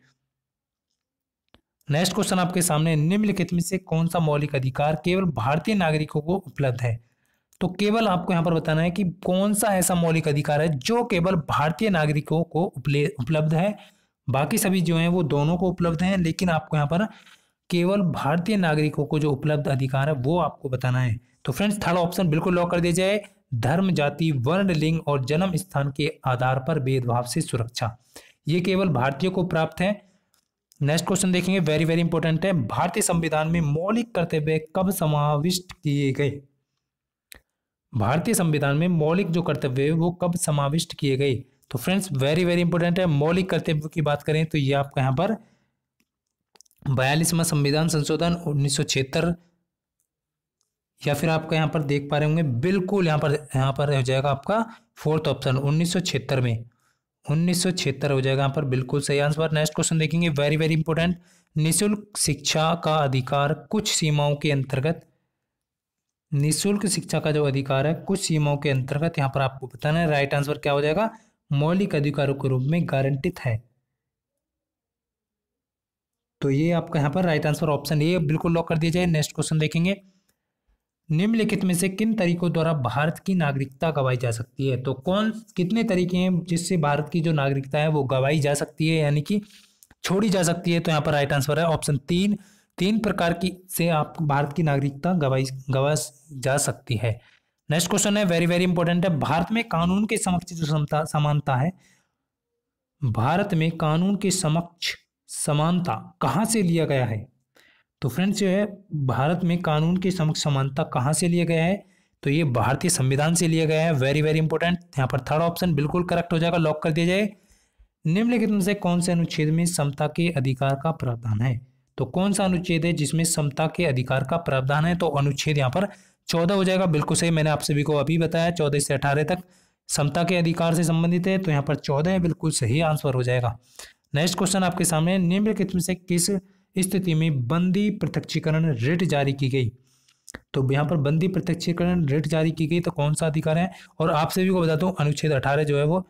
नेक्स्ट क्वेश्चन आपके सामने निम्नलिखित में से कौन सा मौलिक अधिकार केवल भारतीय नागरिकों को उपलब्ध है तो केवल आपको यहाँ पर बताना है कि कौन सा ऐसा मौलिक अधिकार है जो केवल भारतीय नागरिकों को उपलब्ध है बाकी सभी जो हैं वो दोनों को उपलब्ध हैं लेकिन आपको यहाँ पर केवल भारतीय नागरिकों को जो उपलब्ध अधिकार है वो आपको बताना है तो फ्रेंड्स थर्ड ऑप्शन बिल्कुल लॉक कर दिया जाए धर्म जाति वर्ण लिंग और जन्म स्थान के आधार पर भेदभाव से सुरक्षा ये केवल भारतीय को प्राप्त है नेक्स्ट क्वेश्चन देखेंगे वेरी वेरी इंपॉर्टेंट है भारतीय संविधान में मौलिक कर्तव्य कब समाविष्ट किए गए भारतीय संविधान में मौलिक जो कर्तव्य है वो कब समाविष्ट किए गए तो फ्रेंड्स वेरी वेरी इंपॉर्टेंट है मौलिक कर्तव्य की बात करें तो ये आपका यहाँ पर बयालीसवा संविधान संशोधन उन्नीस या फिर आपका यहाँ पर देख पा रहे होंगे बिल्कुल यहाँ पर यहाँ पर हो जाएगा आपका फोर्थ ऑप्शन उन्नीस में उन्नीस हो जाएगा यहाँ पर बिल्कुल सही आंसर नेक्स्ट क्वेश्चन देखेंगे वेरी वेरी इंपॉर्टेंट निःशुल्क शिक्षा का अधिकार कुछ सीमाओं के अंतर्गत निःशुल्क शिक्षा का जो अधिकार है कुछ सीमाओं के अंतर्गत यहाँ पर आपको बताना है राइट आंसर क्या हो जाएगा मौलिक अधिकारों के रूप में गारंटित है तो ये आपका यहाँ पर राइट आंसर ऑप्शन ए बिल्कुल लॉक कर दिया जाए नेक्स्ट क्वेश्चन देखेंगे निम्नलिखित में से किन तरीकों द्वारा भारत की नागरिकता गवाई जा सकती है तो कौन कितने तरीके हैं जिससे भारत की जो नागरिकता है वो गवाई जा सकती है यानी कि छोड़ी जा सकती है तो यहाँ पर राइट आंसर है ऑप्शन तीन तीन प्रकार की से आप भारत की नागरिकता गवाई गवा जा सकती है नेक्स्ट क्वेश्चन है वेरी वेरी इंपॉर्टेंट है भारत में कानून के समक्ष जो समता समानता है भारत में कानून के समक्ष समानता कहाँ से लिया गया है तो फ्रेंड्स जो है भारत में कानून के समक्ष समानता कहाँ से लिया गया है तो ये भारतीय संविधान से लिया गया है वेरी वेरी इंपॉर्टेंट यहाँ पर थर्ड ऑप्शन बिल्कुल करेक्ट हो जाएगा लॉक कर दिया जाए निम्नलिखित में से कौन से अनुच्छेद में समता के अधिकार का प्रावधान है तो कौन सा अनुच्छेद है जिसमें समता के अधिकार का प्रावधान है तो अनुच्छेद यहाँ पर चौदह हो जाएगा बिल्कुल सही मैंने आप सभी को अभी बताया चौदह से अठारह तक समता के अधिकार से संबंधित है तो यहाँ पर चौदह बिल्कुल सही आंसर हो जाएगा नेक्स्ट क्वेश्चन आपके सामने निम्नलिखित में से किस स्थिति में बंदी प्रत्यक्षीकरण रेट जारी की गई तो यहाँ पर बंदी प्रत्यक्षीकरण रेट जारी की गई तो कौन सा अधिकार है और आप सभी को बता दूं अनुच्छेद अठारह जो है वो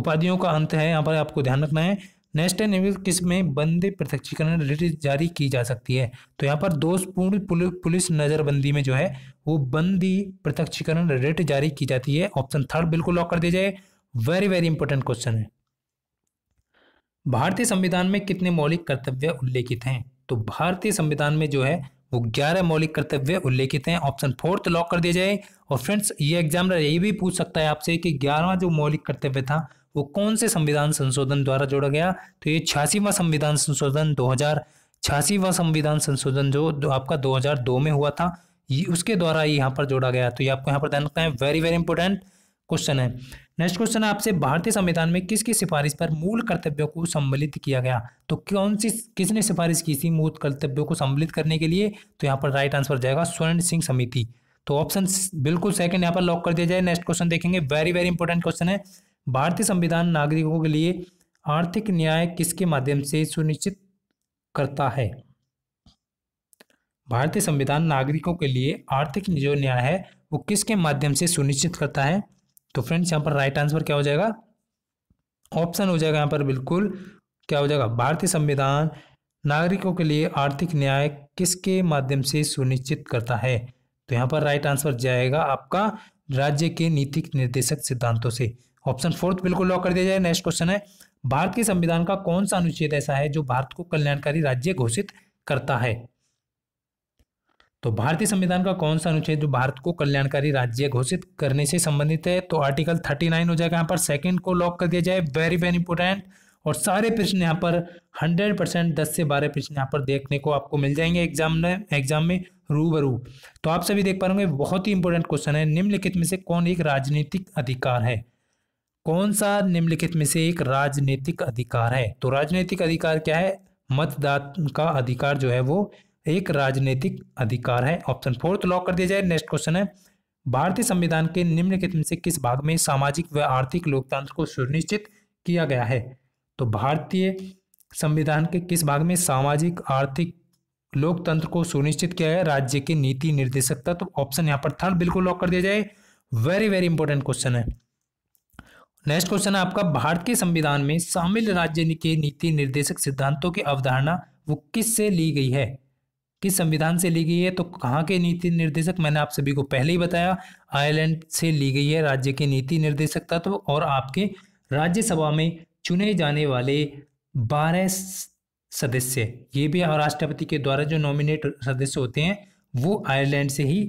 उपाधियों का अंत है यहाँ पर आपको ध्यान रखना है नेक्स्ट है निम्नलिखित में बंदे प्रत्यक्षीकरण रिट जारी की जा सकती है तो यहाँ पर दोषपूर्ण पुलिस नज़रबंदी में जो है वो बंदी प्रत्यक्षीकरण रिट जारी की जाती है ऑप्शन थर्ड बिल्कुल लॉक कर दिया जाए वेरी वेरी इंपॉर्टेंट क्वेश्चन है भारतीय संविधान में कितने मौलिक कर्तव्य उल्लेखित हैं तो भारतीय संविधान में जो है वो ग्यारह मौलिक कर्तव्य उल्लेखित हैं ऑप्शन फोर्थ लॉक कर दिया जाए और फ्रेंड्स ये एग्जाम ये भी पूछ सकता है आपसे कि ग्यारहवा जो मौलिक कर्तव्य था वो कौन से संविधान संशोधन द्वारा जोड़ा गया तो ये छियासीवा संविधान संशोधन दो हज़ार छियासीवा संविधान संशोधन जो आपका दो में हुआ था ये उसके द्वारा यहाँ पर जोड़ा गया तो ये आपको यहाँ पर ध्यान रखना है वेरी वेरी इंपॉर्टेंट क्वेश्चन है नेक्स्ट क्वेश्चन है आपसे भारतीय संविधान में किसकी सिफारिश पर मूल कर्तव्यों को सम्मिलित किया गया तो कौन सी किसने सिफारिश की थी मूल कर्तव्यों को सम्मिलित करने के लिए तो यहाँ पर राइट आंसर जाएगा स्वर्ण सिंह समिति तो ऑप्शन बिल्कुल सेकंड यहाँ पर लॉक कर दिया जाए नेक्स्ट क्वेश्चन देखेंगे वेरी वेरी इंपॉर्टेंट क्वेश्चन है भारतीय संविधान नागरिकों के लिए आर्थिक न्याय किसके माध्यम से सुनिश्चित करता है भारतीय संविधान नागरिकों के लिए आर्थिक जो न्याय है वो किसके माध्यम से सुनिश्चित करता है तो फ्रेंड्स यहाँ पर राइट आंसर क्या हो जाएगा ऑप्शन हो जाएगा यहाँ पर बिल्कुल क्या हो जाएगा भारतीय संविधान नागरिकों के लिए आर्थिक न्याय किसके माध्यम से सुनिश्चित करता है तो यहाँ पर राइट आंसर जाएगा आपका राज्य के नीतिक निर्देशक सिद्धांतों से ऑप्शन फोर्थ बिल्कुल लॉक कर दिया जाए नेक्स्ट क्वेश्चन है भारत के संविधान का कौन सा अनुच्छेद ऐसा है जो भारत को कल्याणकारी राज्य घोषित करता है तो भारतीय संविधान का कौन सा अनुच्छेद जो भारत को कल्याणकारी राज्य घोषित करने से संबंधित है तो आर्टिकल थर्टी नाइन हो जाएगा यहाँ पर सेकंड को लॉक कर दिया जाए वेरी वेरी इंपॉर्टेंट और सारे प्रश्न यहाँ पर हंड्रेड परसेंट दस से बारह प्रश्न यहाँ पर देखने को आपको मिल जाएंगे एग्जाम में एग्जाम में रूबरू तो आप सभी देख पा रहे बहुत ही इंपॉर्टेंट क्वेश्चन है निम्नलिखित में से कौन एक राजनीतिक अधिकार है कौन सा निम्नलिखित में से एक राजनीतिक अधिकार है तो राजनीतिक अधिकार क्या है मतदान का अधिकार जो है वो एक राजनीतिक अधिकार है ऑप्शन फोर्थ तो लॉक कर दिया जाए नेक्स्ट क्वेश्चन है भारतीय संविधान के निम्नलिखित में से किस भाग में सामाजिक व आर्थिक लोकतंत्र को सुनिश्चित किया गया है तो भारतीय संविधान के किस भाग में सामाजिक आर्थिक लोकतंत्र को सुनिश्चित किया गया राज्य के नीति निर्देशक तत्व ऑप्शन यहाँ पर थर्ड बिल्कुल लॉक कर दिया जाए वेरी वेरी इंपॉर्टेंट क्वेश्चन है नेक्स्ट क्वेश्चन है आपका भारत के संविधान में शामिल राज्य के नीति निर्देशक सिद्धांतों की अवधारणा वो किस से ली गई है किस संविधान से ली गई है तो कहाँ के नीति निर्देशक मैंने आप सभी को पहले ही बताया आयरलैंड से ली गई है राज्य के नीति निर्देशक तत्व और आपके राज्यसभा में चुने जाने वाले बारह सदस्य ये भी राष्ट्रपति के द्वारा जो नॉमिनेट सदस्य होते हैं वो आयरलैंड से ही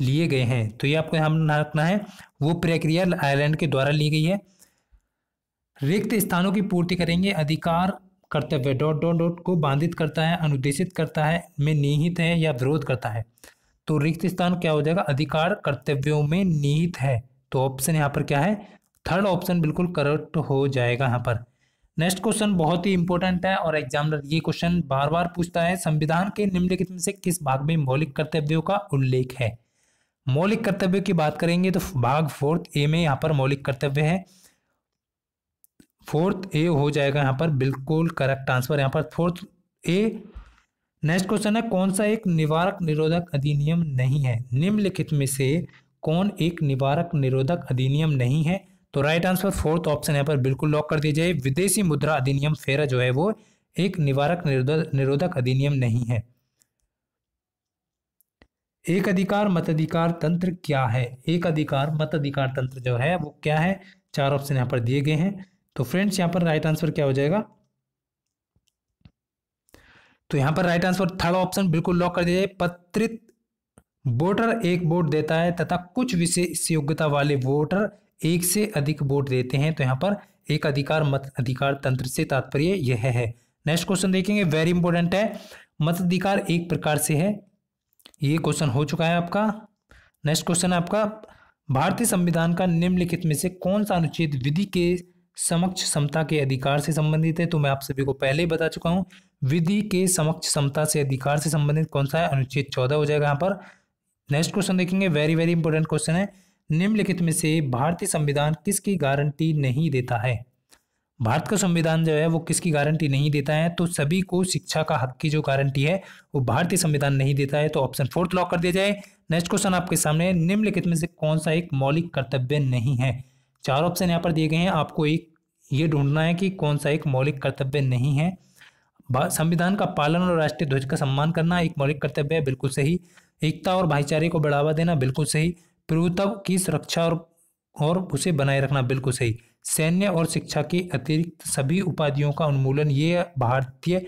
लिए गए हैं तो ये आपको हम रखना है वो प्रक्रिया आयरलैंड के द्वारा ली गई है रिक्त स्थानों की पूर्ति करेंगे अधिकार कर्तव्य डॉट डॉट डॉट को बाधित करता है अनुदेशित करता है में निहित है या विरोध करता है तो रिक्त स्थान क्या हो जाएगा अधिकार कर्तव्यों में निहित है तो ऑप्शन यहाँ पर क्या है थर्ड ऑप्शन बिल्कुल करेक्ट हो जाएगा यहाँ पर नेक्स्ट क्वेश्चन बहुत ही इंपॉर्टेंट है और एग्जामिनर ये क्वेश्चन बार बार पूछता है संविधान के निम्नलिखित में से किस भाग में मौलिक कर्तव्यों का उल्लेख है मौलिक कर्तव्य की बात करेंगे तो भाग फोर्थ ए में यहाँ पर मौलिक कर्तव्य है फोर्थ ए हो जाएगा यहाँ पर बिल्कुल करेक्ट आंसर यहाँ पर फोर्थ ए नेक्स्ट क्वेश्चन है कौन सा एक निवारक निरोधक अधिनियम नहीं है निम्नलिखित में से कौन एक निवारक निरोधक अधिनियम नहीं है तो राइट आंसर फोर्थ ऑप्शन यहाँ पर बिल्कुल लॉक कर दीजिए जाए विदेशी मुद्रा अधिनियम फेरा जो है वो एक निवारक निरोधक अधिनियम नहीं है एक अधिकार मताधिकार तंत्र क्या है एक अधिकार मताधिकार तंत्र जो है वो क्या है चार ऑप्शन यहाँ पर दिए गए हैं तो फ्रेंड्स यहाँ पर राइट आंसर क्या हो जाएगा तो यहाँ पर राइट आंसर थर्ड ऑप्शन बिल्कुल लॉक कर दीजिए पत्रित वोटर एक वोट देता है तथा कुछ विशेष योग्यता वाले वोटर एक से अधिक वोट देते हैं तो यहां पर एक अधिकार मत अधिकार तंत्र से तात्पर्य यह है नेक्स्ट क्वेश्चन देखेंगे वेरी इंपॉर्टेंट है मताधिकार एक प्रकार से है ये क्वेश्चन हो चुका है आपका नेक्स्ट क्वेश्चन आपका भारतीय संविधान का निम्नलिखित में से कौन सा अनुच्छेद विधि के समक्ष समता के अधिकार से संबंधित है तो मैं आप सभी को पहले ही बता चुका हूँ विधि के समक्ष समता से अधिकार से संबंधित कौन सा है अनुच्छेद चौदह हो जाएगा यहाँ पर नेक्स्ट क्वेश्चन देखेंगे वेरी वेरी इंपॉर्टेंट क्वेश्चन है निम्नलिखित में से भारतीय संविधान किसकी गारंटी नहीं देता है भारत का संविधान जो है वो किसकी गारंटी नहीं देता है तो सभी को शिक्षा का हक की जो गारंटी है वो भारतीय संविधान नहीं देता है तो ऑप्शन फोर्थ लॉक कर दिया जाए नेक्स्ट क्वेश्चन आपके सामने निम्नलिखित में से कौन सा एक मौलिक कर्तव्य नहीं है चार ऑप्शन यहाँ पर दिए गए हैं आपको एक ये ढूंढना है कि कौन सा एक मौलिक कर्तव्य नहीं है संविधान का पालन और राष्ट्रीय ध्वज का सम्मान करना एक मौलिक कर्तव्य है बिल्कुल सही एकता और भाईचारे को बढ़ावा देना बिल्कुल सही प्रभुत्व की सुरक्षा और और उसे बनाए रखना बिल्कुल सही सैन्य और शिक्षा के अतिरिक्त सभी उपाधियों का उन्मूलन ये भारतीय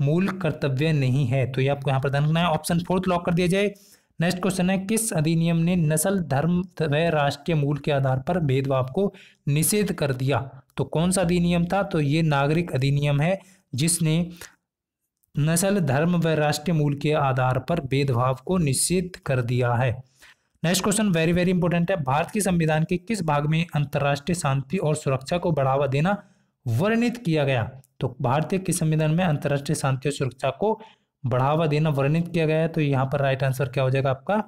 मूल कर्तव्य नहीं है तो ये आपको यहाँ पर ध्यान रखना है ऑप्शन फोर्थ लॉक कर दिया जाए नेक्स्ट क्वेश्चन है किस अधिनियम ने नस्ल धर्म व राष्ट्रीय मूल के आधार पर भेदभाव को निषेध कर दिया तो कौन सा अधिनियम था तो ये नागरिक अधिनियम है जिसने नस्ल धर्म व राष्ट्रीय मूल के आधार पर भेदभाव को निषेध कर दिया है next question very very important है भारत के संविधान के किस भाग में अंतर्राष्ट्रीय शांति और सुरक्षा को बढ़ावा देना वर्णित किया गया तो भारतीय संविधान में अंतर्राष्ट्रीय शांति और सुरक्षा को बढ़ावा देना वर्णित किया गया है तो यहाँ पर राइट आंसर क्या हो जाएगा आपका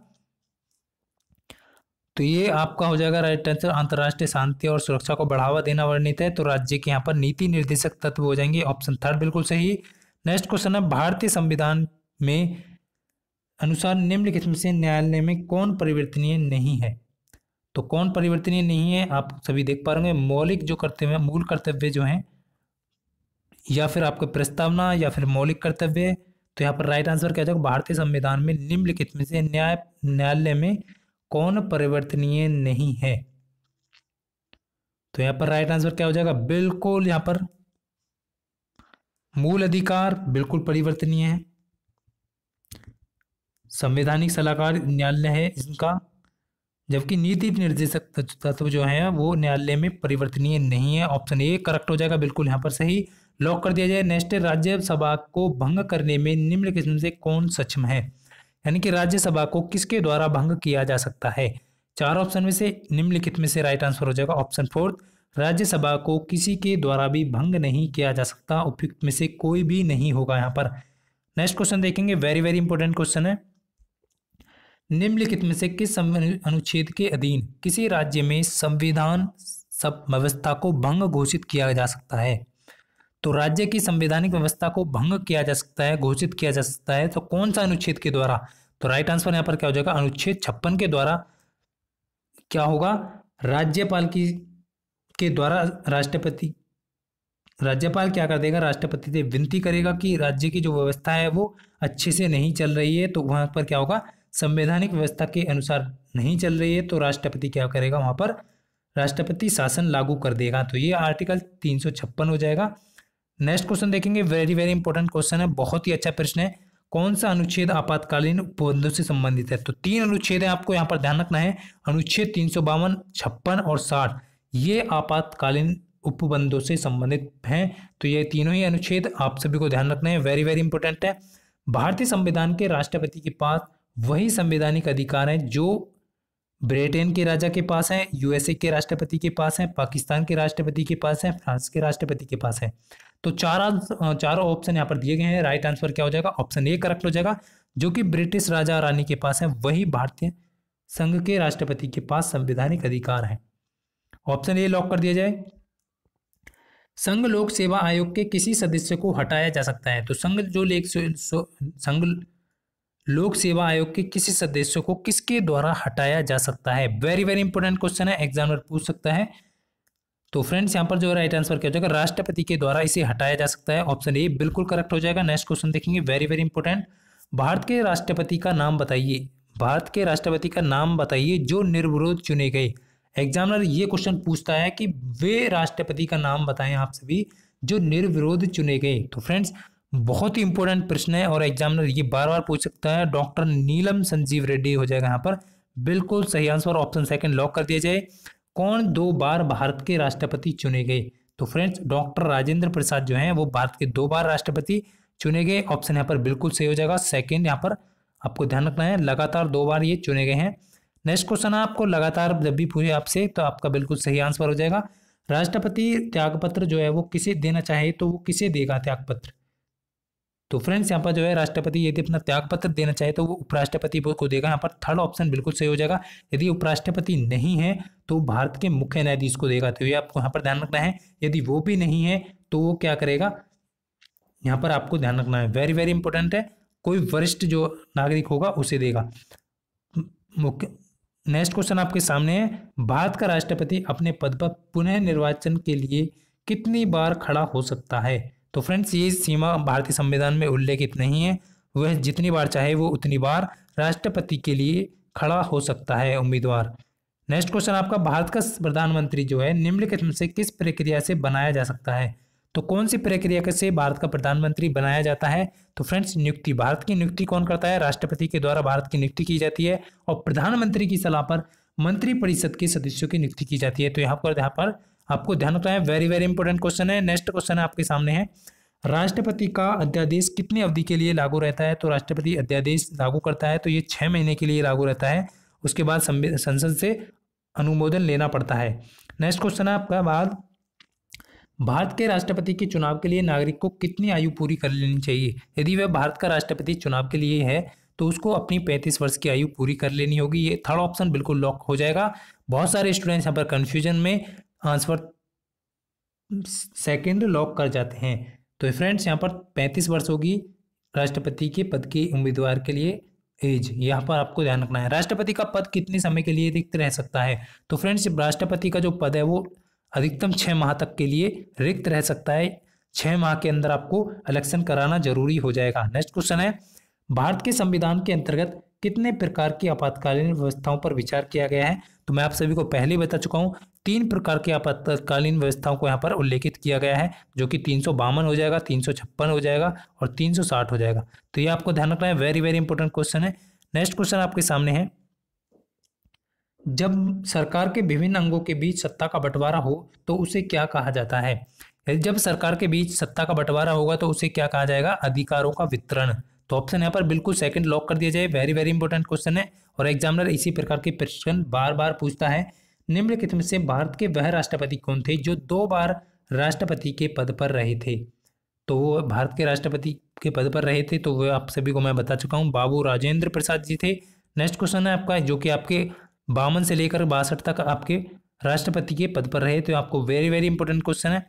तो ये आपका हो जाएगा राइट आंसर अंतर्राष्ट्रीय शांति और सुरक्षा को बढ़ावा देना वर्णित है तो राज्य के यहाँ पर नीति निर्देशक तत्व हो जाएंगे ऑप्शन थर्ड बिल्कुल सही नेक्स्ट क्वेश्चन है भारतीय संविधान में अनुसार निम्नलिखित में से न्यायालय में कौन परिवर्तनीय नहीं है तो कौन परिवर्तनीय नहीं है आप सभी देख पा रहे मौलिक जो कर्तव्य मूल कर्तव्य जो हैं या फिर आपके प्रस्तावना या फिर मौलिक कर्तव्य तो यहाँ पर राइट आंसर क्या जाएगा भारतीय संविधान में निम्नलिखित में से न्याय न्यायालय में कौन परिवर्तनीय नहीं है तो यहाँ पर राइट आंसर क्या हो जाएगा बिल्कुल यहाँ पर मूल अधिकार बिल्कुल परिवर्तनीय है संवैधानिक सलाहकार न्यायालय है इनका जबकि नीति निर्देशक तत्व जो है वो न्यायालय में परिवर्तनीय नहीं है ऑप्शन ए करेक्ट हो जाएगा बिल्कुल यहाँ पर सही लॉक कर दिया जाए नेक्स्ट राज्यसभा को भंग करने में निम्न किस्म से कौन सक्षम है यानी कि राज्यसभा को किसके द्वारा भंग किया जा सकता है चार ऑप्शन में से निम्नलिखित में से राइट आंसर हो जाएगा ऑप्शन फोर्थ राज्यसभा को किसी के द्वारा भी भंग नहीं किया जा सकता उपयुक्त में से कोई भी नहीं होगा यहाँ पर नेक्स्ट क्वेश्चन देखेंगे वेरी वेरी इंपॉर्टेंट क्वेश्चन है निम्नलिखित में से किस अनुच्छेद के अधीन किसी राज्य में संविधान सब व्यवस्था को भंग घोषित किया जा सकता है तो राज्य की संवैधानिक व्यवस्था को भंग किया जा सकता है घोषित किया जा सकता है तो कौन सा अनुच्छेद के द्वारा तो राइट आंसर यहाँ पर क्या हो जाएगा अनुच्छेद छप्पन के द्वारा क्या होगा राज्यपाल की के द्वारा राष्ट्रपति राज्यपाल क्या कर देगा राष्ट्रपति से विनती करेगा कि राज्य की जो व्यवस्था है वो अच्छे से नहीं चल रही है तो वहाँ पर क्या होगा संवैधानिक व्यवस्था के अनुसार नहीं चल रही है तो राष्ट्रपति क्या करेगा वहाँ पर राष्ट्रपति शासन लागू कर देगा तो ये आर्टिकल तीन हो जाएगा नेक्स्ट क्वेश्चन देखेंगे वेरी वेरी इंपॉर्टेंट क्वेश्चन है बहुत ही अच्छा प्रश्न है कौन सा अनुच्छेद आपातकालीन उपबंधों से संबंधित है तो तीन अनुच्छेद है आपको यहाँ पर ध्यान रखना है अनुच्छेद तीन सौ बावन छप्पन और साठ ये आपातकालीन उपबंधों से संबंधित हैं तो ये तीनों ही अनुच्छेद आप सभी को ध्यान रखना है वेरी वेरी इंपॉर्टेंट है भारतीय संविधान के राष्ट्रपति के पास वही संवैधानिक अधिकार है जो ब्रिटेन के राजा के पास है यूएसए के राष्ट्रपति के पास है पाकिस्तान के राष्ट्रपति के पास है फ्रांस के राष्ट्रपति के पास है तो चार चारों ऑप्शन यहाँ पर दिए गए हैं राइट आंसर क्या हो जाएगा ऑप्शन ए करेक्ट हो जाएगा जो कि ब्रिटिश राजा रानी के पास है वही भारतीय संघ के राष्ट्रपति के पास संवैधानिक अधिकार है ऑप्शन ए लॉक कर दिया जाए संघ लोक सेवा आयोग के किसी सदस्य को हटाया जा सकता है तो संघ जो लेख संघ लोक सेवा आयोग के किसी सदस्य को किसके द्वारा हटाया जा सकता है वेरी वेरी इंपॉर्टेंट क्वेश्चन है एग्जामिनर पूछ सकता है तो फ्रेंड्स यहाँ पर जो राइट आंसर क्या हो जाएगा राष्ट्रपति के द्वारा इसे हटाया जा सकता है ऑप्शन ए बिल्कुल करेक्ट हो जाएगा नेक्स्ट क्वेश्चन देखेंगे वेरी वेरी इंपॉर्टेंट भारत के राष्ट्रपति का नाम बताइए भारत के राष्ट्रपति का नाम बताइए जो निर्विरोध चुने गए एग्जामिनर ये क्वेश्चन पूछता है कि वे राष्ट्रपति का नाम बताएं आप सभी जो निर्विरोध चुने गए तो फ्रेंड्स बहुत ही इंपॉर्टेंट प्रश्न है और एग्जामिनर ये बार बार पूछ सकता है डॉक्टर नीलम संजीव रेड्डी हो जाएगा यहाँ पर बिल्कुल सही आंसर ऑप्शन सेकंड लॉक कर दिया जाए कौन दो बार भारत के राष्ट्रपति चुने गए तो फ्रेंड्स डॉक्टर राजेंद्र प्रसाद जो हैं वो भारत के दो बार राष्ट्रपति चुने गए ऑप्शन यहाँ पर बिल्कुल सही हो जाएगा सेकेंड यहाँ पर आपको ध्यान रखना है लगातार दो बार ये चुने गए हैं नेक्स्ट क्वेश्चन है आपको लगातार जब भी पूछे आपसे तो आपका बिल्कुल सही आंसर हो जाएगा राष्ट्रपति त्यागपत्र जो है वो किसे देना चाहिए तो वो किसे देगा त्यागपत्र तो फ्रेंड्स यहाँ पर जो है राष्ट्रपति यदि अपना त्यागपत्र देना चाहे तो वो उपराष्ट्रपति को देगा यहाँ पर थर्ड ऑप्शन बिल्कुल सही हो जाएगा यदि उपराष्ट्रपति नहीं है तो भारत के मुख्य न्यायाधीश को देगा तो ये आपको यहाँ पर ध्यान रखना है यदि वो भी नहीं है तो वो क्या करेगा यहाँ पर आपको ध्यान रखना है वेरी वेरी इंपॉर्टेंट है कोई वरिष्ठ जो नागरिक होगा उसे देगा मुख्य नेक्स्ट क्वेश्चन आपके सामने है भारत का राष्ट्रपति अपने पद पर पुनः निर्वाचन के लिए कितनी बार खड़ा हो सकता है तो फ्रेंड्स ये सीमा भारतीय संविधान में उल्लेखित नहीं है वह जितनी बार चाहे वो उतनी बार राष्ट्रपति के लिए खड़ा हो सकता है उम्मीदवार नेक्स्ट क्वेश्चन आपका भारत का प्रधानमंत्री जो है निम्नलिखित में से किस प्रक्रिया से बनाया जा सकता है तो कौन सी प्रक्रिया से भारत का प्रधानमंत्री बनाया जाता है तो फ्रेंड्स नियुक्ति भारत की नियुक्ति कौन करता है राष्ट्रपति के द्वारा भारत की नियुक्ति की जाती है और प्रधानमंत्री की सलाह पर मंत्रिपरिषद के सदस्यों की नियुक्ति की जाती है तो यहाँ पर यहाँ पर आपको ध्यान होता है वेरी वेरी इंपॉर्टेंट क्वेश्चन है नेक्स्ट क्वेश्चन आपके सामने है राष्ट्रपति का अध्यादेश कितनी अवधि के लिए लागू रहता है तो राष्ट्रपति अध्यादेश लागू करता है तो ये छः महीने के लिए लागू रहता है उसके बाद संसद से अनुमोदन लेना पड़ता है नेक्स्ट क्वेश्चन है आपका बाद भारत के राष्ट्रपति के चुनाव के लिए नागरिक को कितनी आयु पूरी कर लेनी चाहिए यदि वह भारत का राष्ट्रपति चुनाव के लिए है तो उसको अपनी पैंतीस वर्ष की आयु पूरी कर लेनी होगी ये थर्ड ऑप्शन बिल्कुल लॉक हो जाएगा बहुत सारे स्टूडेंट्स यहाँ पर कन्फ्यूजन में आंसर सेकंड लॉक कर जाते हैं तो फ्रेंड्स यहाँ पर पैंतीस वर्ष होगी राष्ट्रपति के पद के उम्मीदवार के लिए एज यहाँ पर आपको ध्यान रखना है राष्ट्रपति का पद कितने समय के लिए रिक्त रह सकता है तो फ्रेंड्स राष्ट्रपति का जो पद है वो अधिकतम छः माह तक के लिए रिक्त रह सकता है छः माह के अंदर आपको इलेक्शन कराना जरूरी हो जाएगा नेक्स्ट क्वेश्चन है भारत के संविधान के अंतर्गत कितने प्रकार की आपातकालीन व्यवस्थाओं पर विचार किया गया है तो मैं आप सभी को पहले बता चुका हूँ तीन प्रकार की आपातकालीन व्यवस्थाओं को यहाँ पर उल्लेखित किया गया है जो कि तीन हो जाएगा तीन हो जाएगा और तीन हो जाएगा तो ये आपको ध्यान रखना है वेरी वेरी इंपॉर्टेंट क्वेश्चन है नेक्स्ट क्वेश्चन आपके सामने है जब सरकार के विभिन्न अंगों के बीच सत्ता का बंटवारा हो तो उसे क्या कहा जाता है जब सरकार के बीच सत्ता का बंटवारा होगा तो उसे क्या कहा जाएगा अधिकारों का वितरण तो ऑप्शन यहाँ पर बिल्कुल सेकंड लॉक कर दिया जाए वेरी वेरी इंपॉर्टेंट क्वेश्चन है और एग्जामिनर इसी प्रकार के प्रश्न बार बार पूछता है निम्नलिखित में से भारत के वह राष्ट्रपति कौन थे जो दो बार राष्ट्रपति के पद पर रहे थे तो वो भारत के राष्ट्रपति के पद पर रहे थे तो वह आप सभी को मैं बता चुका हूँ बाबू राजेंद्र प्रसाद जी थे नेक्स्ट क्वेश्चन है आपका जो कि आपके बावन से लेकर बासठ तक आपके राष्ट्रपति के पद पर रहे तो आपको वेरी वेरी इंपॉर्टेंट क्वेश्चन है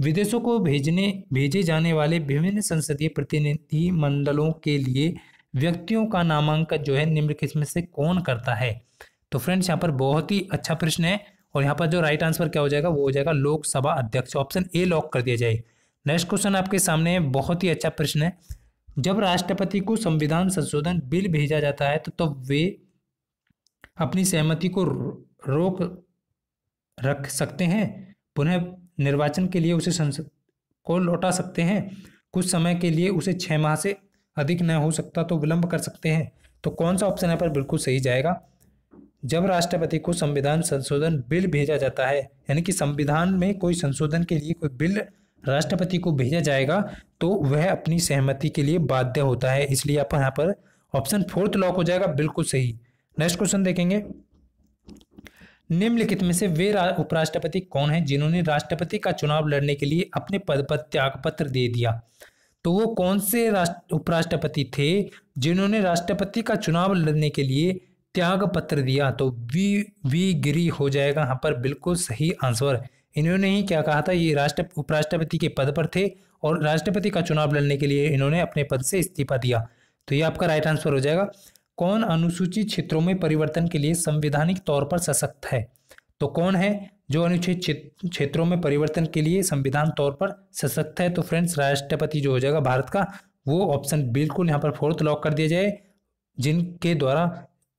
विदेशों को भेजने भेजे जाने वाले विभिन्न संसदीय प्रतिनिधि मंडलों के लिए व्यक्तियों का नामांकन जो है निम्नलिखित में से कौन करता है तो फ्रेंड्स यहाँ पर बहुत ही अच्छा प्रश्न है और यहाँ पर जो राइट आंसर क्या हो जाएगा वो हो जाएगा लोकसभा अध्यक्ष ऑप्शन ए लॉक कर दिया जाए नेक्स्ट क्वेश्चन आपके सामने बहुत ही अच्छा प्रश्न है जब राष्ट्रपति को संविधान संशोधन बिल भेजा जाता है तो तब तो वे अपनी सहमति को रोक रख सकते हैं पुनः निर्वाचन के लिए उसे संसद को लौटा सकते हैं कुछ समय के लिए उसे छः माह से अधिक न हो सकता तो विलंब कर सकते हैं तो कौन सा ऑप्शन यहाँ पर बिल्कुल सही जाएगा जब राष्ट्रपति को संविधान संशोधन बिल भेजा जाता है यानी कि संविधान में कोई संशोधन के लिए कोई बिल राष्ट्रपति को भेजा जाएगा तो वह अपनी सहमति के लिए बाध्य होता है इसलिए आप यहाँ पर ऑप्शन फोर्थ लॉक हो जाएगा बिल्कुल सही नेक्स्ट क्वेश्चन देखेंगे निम्नलिखित में से वे उपराष्ट्रपति कौन है जिन्होंने राष्ट्रपति का चुनाव लड़ने के लिए अपने पद पर त्याग पत्र दे दिया तो वो कौन से राष्ट्र उपराष्ट्रपति थे जिन्होंने राष्ट्रपति का चुनाव लड़ने के लिए त्याग पत्र दिया तो वी वी गिरी हो जाएगा यहाँ पर बिल्कुल सही आंसर इन्होंने ही क्या कहा था ये राष्ट्र उपराष्ट्रपति के पद पर थे और राष्ट्रपति का चुनाव लड़ने के लिए इन्होंने अपने पद से इस्तीफा दिया तो ये आपका राइट आंसर हो जाएगा कौन अनुसूचित क्षेत्रों में परिवर्तन के लिए संवैधानिक तौर पर सशक्त है तो कौन है जो अनुच्छेद क्षेत्रों में परिवर्तन के लिए संविधान तौर पर सशक्त है तो फ्रेंड्स राष्ट्रपति जो हो जाएगा भारत का वो ऑप्शन बिल्कुल यहाँ पर फोर्थ लॉक कर दिया जाए जिनके द्वारा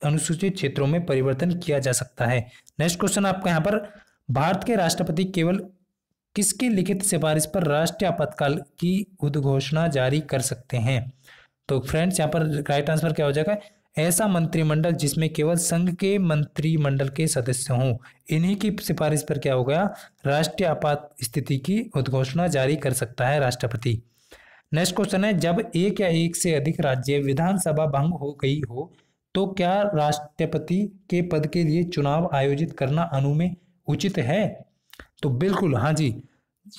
अनुसूचित क्षेत्रों में परिवर्तन किया जा सकता है नेक्स्ट क्वेश्चन आपका यहाँ पर भारत के राष्ट्रपति केवल किसके लिखित सिफारिश पर राष्ट्रीय आपातकाल की उद्घोषणा जारी कर सकते हैं तो फ्रेंड्स यहाँ पर राइट आंसर क्या हो जाएगा ऐसा मंत्रिमंडल जिसमें केवल संघ के मंत्रिमंडल के सदस्य हों इन्हीं की सिफारिश पर क्या हो गया राष्ट्रीय आपात स्थिति की उद्घोषणा जारी कर सकता है राष्ट्रपति नेक्स्ट क्वेश्चन है जब एक या एक से अधिक राज्य विधानसभा भंग हो गई हो तो क्या राष्ट्रपति के पद के लिए चुनाव आयोजित करना अनु में उचित है तो बिल्कुल हाँ जी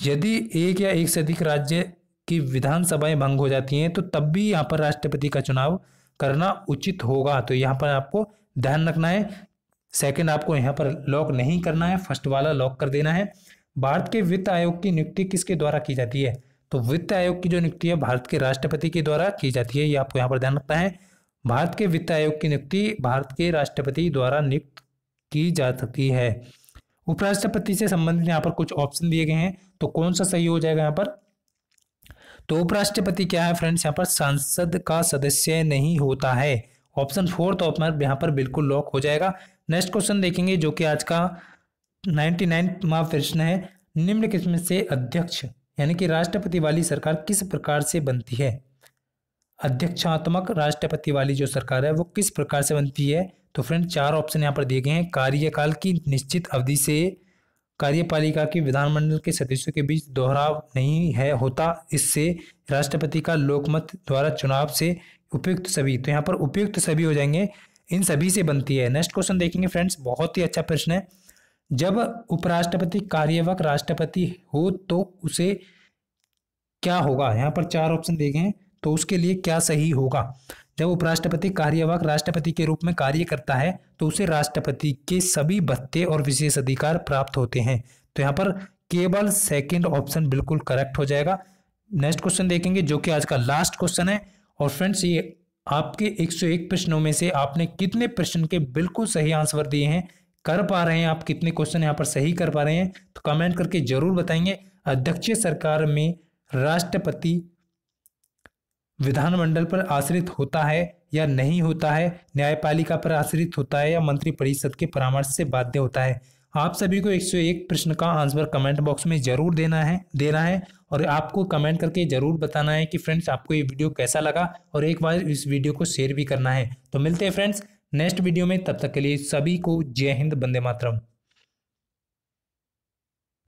यदि एक या एक से अधिक राज्य की विधानसभाएं भंग हो जाती हैं तो तब भी यहाँ पर राष्ट्रपति का चुनाव करना उचित होगा तो यहाँ पर आपको ध्यान रखना है सेकंड आपको यहाँ पर लॉक नहीं करना है फर्स्ट वाला लॉक कर देना है भारत के वित्त आयोग की नियुक्ति किसके द्वारा की जाती है तो वित्त आयोग की जो नियुक्ति है भारत के राष्ट्रपति के द्वारा की जाती है ये आपको यहाँ पर ध्यान रखना है भारत के वित्त आयोग की नियुक्ति भारत के राष्ट्रपति द्वारा नियुक्त की जा सकती है उपराष्ट्रपति से संबंधित यहाँ पर कुछ ऑप्शन दिए गए हैं तो कौन सा सही हो जाएगा यहाँ पर तो उपराष्ट्रपति क्या है फ्रेंड्स यहाँ पर सांसद का सदस्य नहीं होता है ऑप्शन फोर्थ ऑप्शन यहाँ पर बिल्कुल लॉक हो जाएगा नेक्स्ट क्वेश्चन देखेंगे जो कि आज का नाइन्टी नाइन प्रश्न है निम्न किस्म से अध्यक्ष यानी कि राष्ट्रपति वाली सरकार किस प्रकार से बनती है अध्यक्षात्मक राष्ट्रपति वाली जो सरकार है वो किस प्रकार से बनती है तो फ्रेंड चार ऑप्शन यहाँ पर दिए गए हैं कार्यकाल की निश्चित अवधि से कार्यपालिका के विधानमंडल के सदस्यों के बीच दोहराव नहीं है होता इससे राष्ट्रपति का लोकमत द्वारा चुनाव से उपयुक्त सभी तो यहाँ पर उपयुक्त सभी हो जाएंगे इन सभी से बनती है नेक्स्ट क्वेश्चन देखेंगे फ्रेंड्स बहुत ही अच्छा प्रश्न है जब उपराष्ट्रपति कार्यवाहक राष्ट्रपति हो तो उसे क्या होगा यहाँ पर चार ऑप्शन देखें तो उसके लिए क्या सही होगा जब उपराष्ट्रपति कार्यवाहक राष्ट्रपति के रूप में कार्य करता है तो उसे राष्ट्रपति के सभी भत्ते और विशेष अधिकार प्राप्त होते हैं तो यहाँ पर केवल सेकेंड ऑप्शन बिल्कुल करेक्ट हो जाएगा नेक्स्ट क्वेश्चन देखेंगे जो कि आज का लास्ट क्वेश्चन है और फ्रेंड्स ये आपके 101 प्रश्नों में से आपने कितने प्रश्न के बिल्कुल सही आंसर दिए हैं कर पा रहे हैं आप कितने क्वेश्चन यहाँ पर सही कर पा रहे हैं तो कमेंट करके जरूर बताएंगे अध्यक्ष सरकार में राष्ट्रपति विधानमंडल पर आश्रित होता है या नहीं होता है न्यायपालिका पर आश्रित होता है या मंत्रिपरिषद के परामर्श से बाध्य होता है आप सभी को 101 प्रश्न का आंसर कमेंट बॉक्स में जरूर देना है देना है और आपको कमेंट करके जरूर बताना है कि फ्रेंड्स आपको ये वीडियो कैसा लगा और एक बार इस वीडियो को शेयर भी करना है तो मिलते हैं फ्रेंड्स नेक्स्ट वीडियो में तब तक के लिए सभी को जय हिंद बंदे मातरम